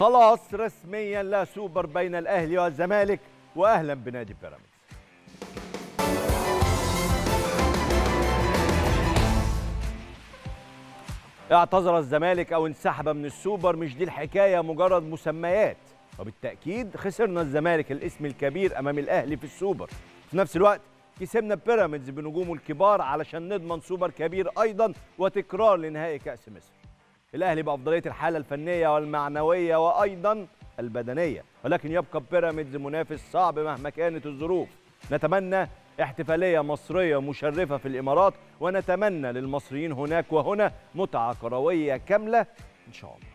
خلاص رسميا لا سوبر بين الاهلي والزمالك واهلا بنادي بيراميدز اعتذر الزمالك او انسحب من السوبر مش دي الحكايه مجرد مسميات وبالتاكيد خسرنا الزمالك الاسم الكبير امام الاهلي في السوبر في نفس الوقت كسبنا بيراميدز بنجومه الكبار علشان نضمن سوبر كبير ايضا وتكرار لنهائي كاس مصر الاهلي بافضليه الحاله الفنيه والمعنويه وايضا البدنيه ولكن يبقى بيراميدز منافس صعب مهما كانت الظروف نتمنى احتفاليه مصريه مشرفه في الامارات ونتمنى للمصريين هناك وهنا متعه كرويه كامله ان شاء الله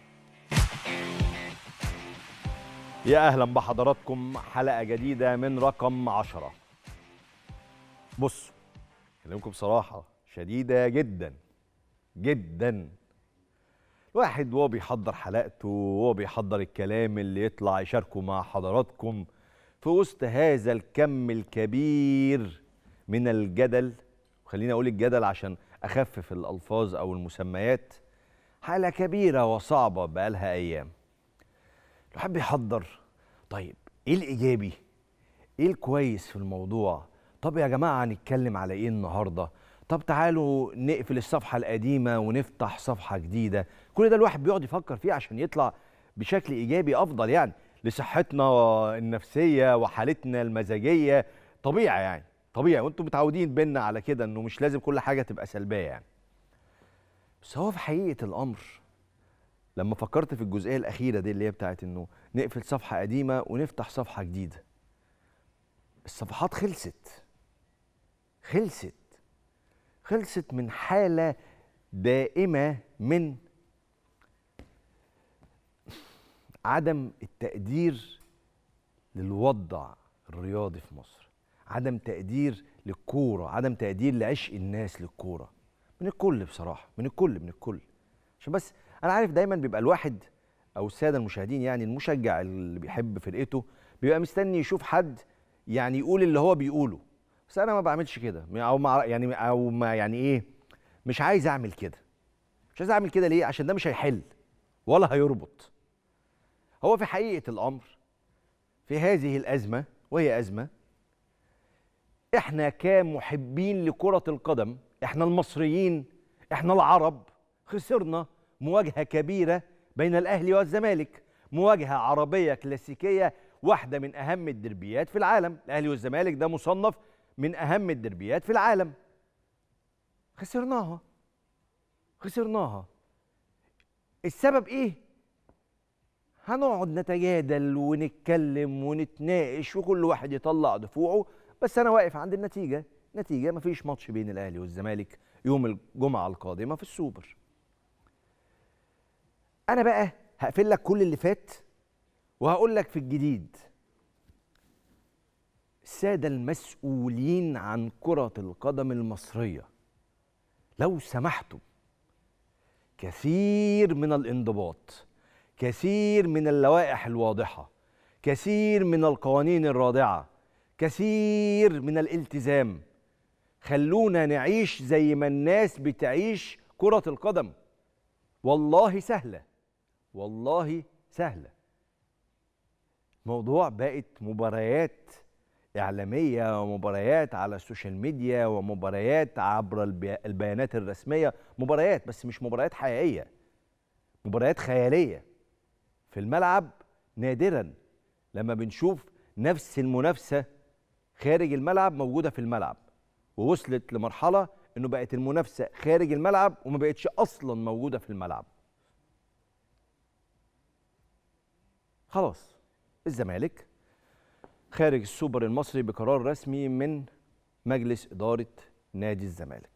يا اهلا بحضراتكم حلقه جديده من رقم 10 بصوا اكلمكم بصراحه شديده جدا جدا الواحد وهو بيحضر حلقته وهو بيحضر الكلام اللي يطلع يشاركه مع حضراتكم في وسط هذا الكم الكبير من الجدل خليني اقول الجدل عشان اخفف الالفاظ او المسميات حاله كبيره وصعبه بقالها ايام الواحد بيحضر طيب ايه الايجابي ايه الكويس في الموضوع طب يا جماعه هنتكلم على ايه النهارده طب تعالوا نقفل الصفحه القديمه ونفتح صفحه جديده كل ده الواحد بيقعد يفكر فيه عشان يطلع بشكل ايجابي افضل يعني لصحتنا النفسيه وحالتنا المزاجيه طبيعي يعني طبيعي وانتم متعودين بينا على كده انه مش لازم كل حاجه تبقى سلبيه يعني بس هو في حقيقه الامر لما فكرت في الجزئيه الاخيره دي اللي هي بتاعت انه نقفل صفحه قديمه ونفتح صفحه جديده الصفحات خلصت خلصت خلصت من حالة دائمة من عدم التقدير للوضع الرياضي في مصر عدم تقدير للكورة عدم تقدير لعشق الناس للكورة من الكل بصراحة من الكل من الكل عشان بس أنا عارف دايما بيبقى الواحد أو السادة المشاهدين يعني المشجع اللي بيحب فرقته بيبقى مستني يشوف حد يعني يقول اللي هو بيقوله بس انا ما بعملش كده او ما يعني او ما يعني ايه مش عايز اعمل كده مش عايز اعمل كده ليه عشان ده مش هيحل ولا هيربط هو في حقيقه الامر في هذه الازمه وهي ازمه احنا كمحبين لكره القدم احنا المصريين احنا العرب خسرنا مواجهه كبيره بين الاهلي والزمالك مواجهه عربيه كلاسيكيه واحده من اهم الدربيات في العالم الاهلي والزمالك ده مصنف من اهم الدربيات في العالم خسرناها خسرناها السبب ايه هنقعد نتجادل ونتكلم ونتناقش وكل واحد يطلع دفوعه بس انا واقف عند النتيجه نتيجه مفيش ماتش بين الاهلي والزمالك يوم الجمعه القادمه في السوبر انا بقى هقفل لك كل اللي فات وهقول لك في الجديد الساده المسؤولين عن كره القدم المصريه لو سمحتم كثير من الانضباط كثير من اللوائح الواضحه كثير من القوانين الرادعه كثير من الالتزام خلونا نعيش زي ما الناس بتعيش كره القدم والله سهله والله سهله موضوع بقت مباريات إعلامية ومباريات على السوشيال ميديا ومباريات عبر البيانات الرسمية مباريات بس مش مباريات حقيقية مباريات خيالية في الملعب نادرا لما بنشوف نفس المنافسة خارج الملعب موجودة في الملعب ووصلت لمرحلة انه بقت المنافسة خارج الملعب وما بقتش أصلا موجودة في الملعب خلاص الزمالك خارج السوبر المصري بقرار رسمي من مجلس إدارة نادي الزمالك